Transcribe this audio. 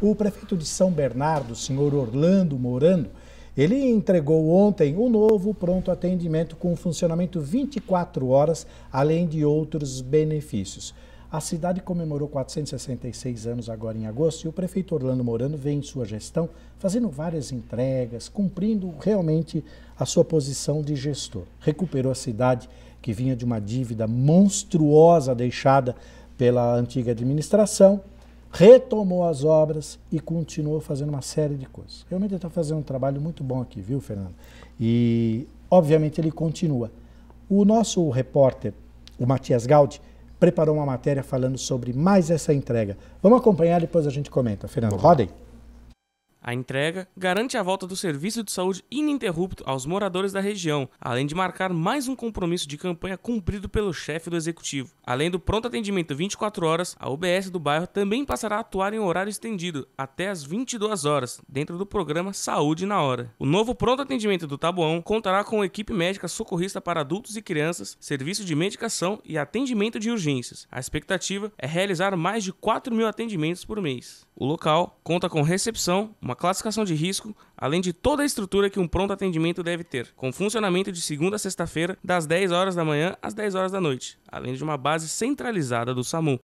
O prefeito de São Bernardo, senhor Orlando Morando, ele entregou ontem um novo pronto atendimento com funcionamento 24 horas, além de outros benefícios. A cidade comemorou 466 anos agora em agosto e o prefeito Orlando Morano vem em sua gestão fazendo várias entregas, cumprindo realmente a sua posição de gestor. Recuperou a cidade que vinha de uma dívida monstruosa deixada pela antiga administração retomou as obras e continuou fazendo uma série de coisas. Realmente ele está fazendo um trabalho muito bom aqui, viu, Fernando? E, obviamente, ele continua. O nosso repórter, o Matias Gaudi, preparou uma matéria falando sobre mais essa entrega. Vamos acompanhar, depois a gente comenta. Fernando, rodem. A entrega garante a volta do serviço de saúde ininterrupto aos moradores da região, além de marcar mais um compromisso de campanha cumprido pelo chefe do executivo. Além do pronto atendimento 24 horas, a UBS do bairro também passará a atuar em horário estendido até as 22 horas, dentro do programa Saúde na Hora. O novo pronto atendimento do Tabuão contará com equipe médica socorrista para adultos e crianças, serviço de medicação e atendimento de urgências. A expectativa é realizar mais de 4 mil atendimentos por mês. O local conta com recepção, uma classificação de risco, além de toda a estrutura que um pronto atendimento deve ter, com funcionamento de segunda a sexta-feira, das 10 horas da manhã às 10 horas da noite, além de uma base centralizada do SAMU.